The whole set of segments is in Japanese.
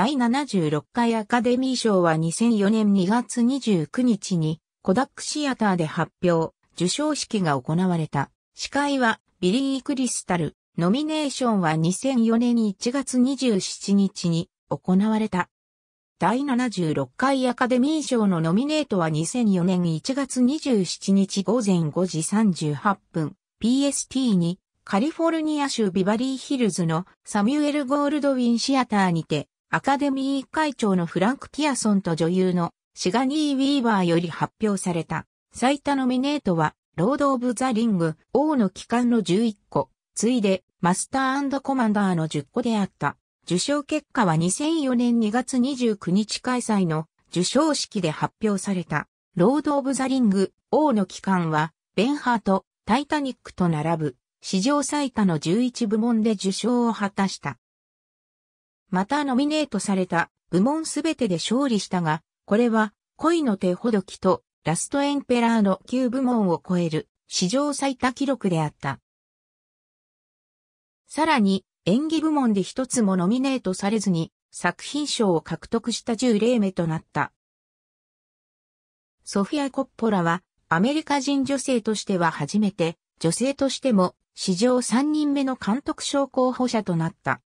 第76回アカデミー賞は2004年2月29日にコダックシアターで発表、受賞式が行われた。司会はビリー・クリスタル、ノミネーションは2004年1月27日に行われた。第76回アカデミー賞のノミネートは2004年1月27日午前5時38分 PST にカリフォルニア州ビバリーヒルズのサミュエル・ゴールドウィンシアターにてアカデミー会長のフランク・ピアソンと女優のシガニー・ウィーバーより発表された最多ノミネートはロード・オブ・ザ・リング、王の帰還の11個、ついでマスターコマンダーの10個であった。受賞結果は2004年2月29日開催の受賞式で発表された。ロード・オブ・ザ・リング、王の帰還は、ベンハート、タイタニックと並ぶ、史上最多の11部門で受賞を果たした。またノミネートされた部門すべてで勝利したが、これは恋の手ほどきとラストエンペラーの9部門を超える史上最多記録であった。さらに演技部門で一つもノミネートされずに作品賞を獲得した10例目となった。ソフィア・コッポラはアメリカ人女性としては初めて女性としても史上3人目の監督賞候補者となった。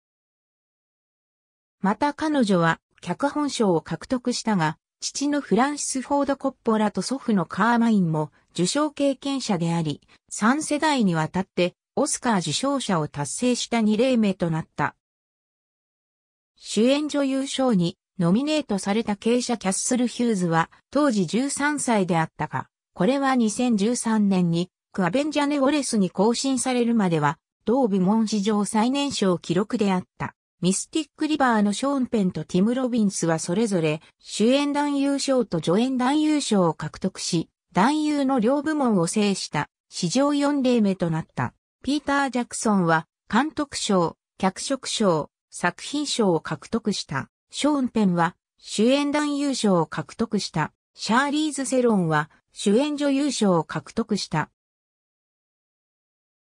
また彼女は脚本賞を獲得したが、父のフランシス・フォード・コッポラと祖父のカーマインも受賞経験者であり、3世代にわたってオスカー受賞者を達成した2例目となった。主演女優賞にノミネートされた傾斜キャッスル・ヒューズは当時13歳であったが、これは2013年にクアベンジャネ・ウォレスに更新されるまでは同部門史上最年少記録であった。ミスティックリバーのショーンペンとティム・ロビンスはそれぞれ主演男優賞と助演男優賞を獲得し、男優の両部門を制した史上4例目となった。ピーター・ジャクソンは監督賞、脚色賞、作品賞を獲得した。ショーンペンは主演男優賞を獲得した。シャーリーズ・セロンは主演女優賞を獲得した。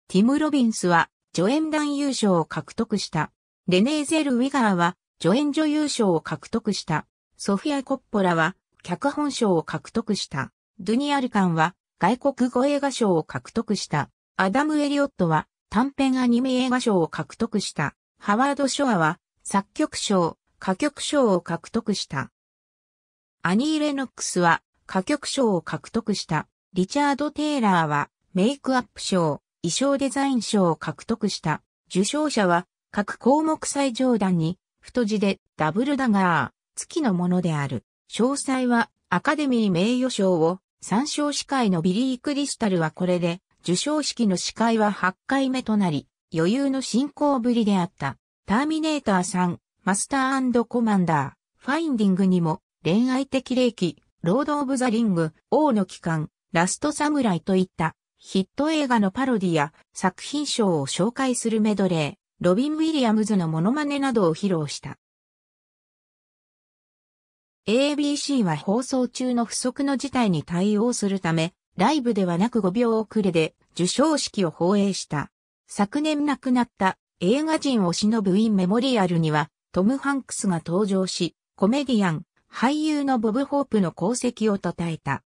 ティム・ロビンスは助演男優賞を獲得した。レネーゼル・ウィガーは助演女優賞を獲得した。ソフィア・コッポラは脚本賞を獲得した。ドゥニアルカンは外国語映画賞を獲得した。アダム・エリオットは短編アニメ映画賞を獲得した。ハワード・ショアは作曲賞、歌曲賞を獲得した。アニー・レノックスは歌曲賞を獲得した。リチャード・テイラーはメイクアップ賞、衣装デザイン賞を獲得した。受賞者は各項目最上段に、太字でダブルダガー、月のものである。詳細はアカデミー名誉賞を参照司会のビリー・クリスタルはこれで、受賞式の司会は8回目となり、余裕の進行ぶりであった。ターミネーター3、マスターコマンダー、ファインディングにも、恋愛的霊気、ロード・オブ・ザ・リング、王の帰還、ラスト・サムライといった、ヒット映画のパロディや作品賞を紹介するメドレー、ロビン・ウィリアムズのモノマネなどを披露した。ABC は放送中の不測の事態に対応するため、ライブではなく5秒遅れで受賞式を放映した。昨年亡くなった映画人を忍ぶインメモリアルにはトム・ハンクスが登場し、コメディアン、俳優のボブ・ホープの功績を称えた。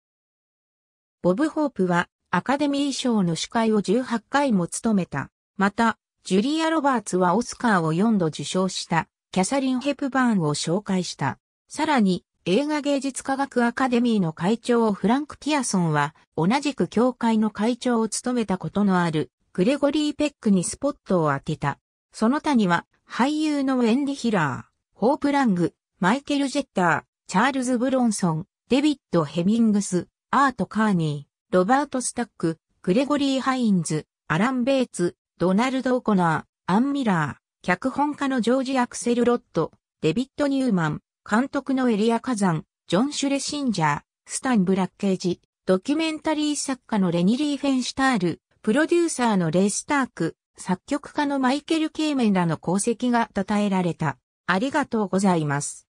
ボブ・ホープはアカデミー賞の司会を18回も務めた。また、ジュリア・ロバーツはオスカーを4度受賞したキャサリン・ヘプバーンを紹介した。さらに、映画芸術科学アカデミーの会長をフランク・ピアソンは、同じく協会の会長を務めたことのある、グレゴリー・ペックにスポットを当てた。その他には、俳優のウェンディ・ヒラー、ホープ・ラング、マイケル・ジェッター、チャールズ・ブロンソン、デビッド・ヘミングス、アート・カーニー、ロバート・スタック、グレゴリー・ハインズ、アラン・ベイツ、ドナルド・オコナー、アン・ミラー、脚本家のジョージ・アクセル・ロット、デビッド・ニューマン、監督のエリア・カザン、ジョン・シュレシンジャー、スタン・ブラッケージ、ドキュメンタリー作家のレニ・リーフェンシュタール、プロデューサーのレイ・スターク、作曲家のマイケル・ケイメンらの功績が称えられた。ありがとうございます。